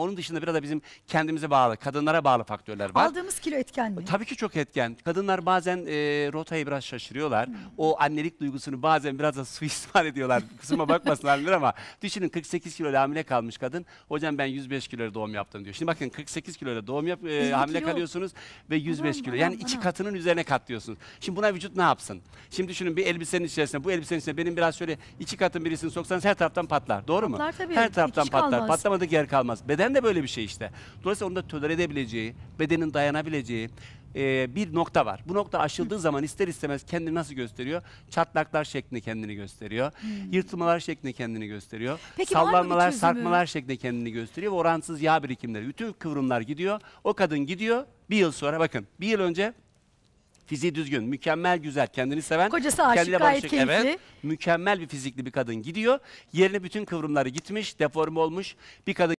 Onun dışında biraz da bizim kendimize bağlı, kadınlara bağlı faktörler var. Aldığımız kilo etken mi? Tabii ki çok etken. Kadınlar bazen e, rotayı biraz şaşırıyorlar. Hmm. O annelik duygusunu bazen biraz da suistimal ediyorlar. Kusuruma bakmasınlar hamileler ama düşünün 48 kilo hamile kalmış kadın. Hocam ben 105 kiloyla doğum yaptım diyor. Şimdi bakın 48 kiloyla doğum yap, e, hamile kilo. kalıyorsunuz ve 105 kilo. Yani iki katının üzerine katlıyorsunuz. Şimdi buna vücut ne yapsın? Şimdi düşünün bir elbisenin içerisine, bu elbisenin içerisine benim biraz şöyle iki katın birisini soksanız her taraftan patlar. Doğru mu? Patlar tabii. Her taraftan şey patlar. kalmaz. Patlamadaki yer kalmaz. Beden Beden de böyle bir şey işte. Dolayısıyla onu da tolere edebileceği, bedenin dayanabileceği e, bir nokta var. Bu nokta aşıldığı zaman ister istemez kendini nasıl gösteriyor? Çatlaklar şeklinde kendini gösteriyor. Hmm. Yırtılmalar şeklinde kendini gösteriyor. Peki, Sallanmalar, sarkmalar şeklinde kendini gösteriyor. Ve oransız yağ birikimleri. Bütün kıvrımlar gidiyor. O kadın gidiyor. Bir yıl sonra bakın bir yıl önce fiziği düzgün, mükemmel güzel, kendini seven, kocası aşık, gayet keyifli. Evet, mükemmel bir fizikli bir kadın gidiyor. Yerine bütün kıvrımları gitmiş, deform olmuş bir kadın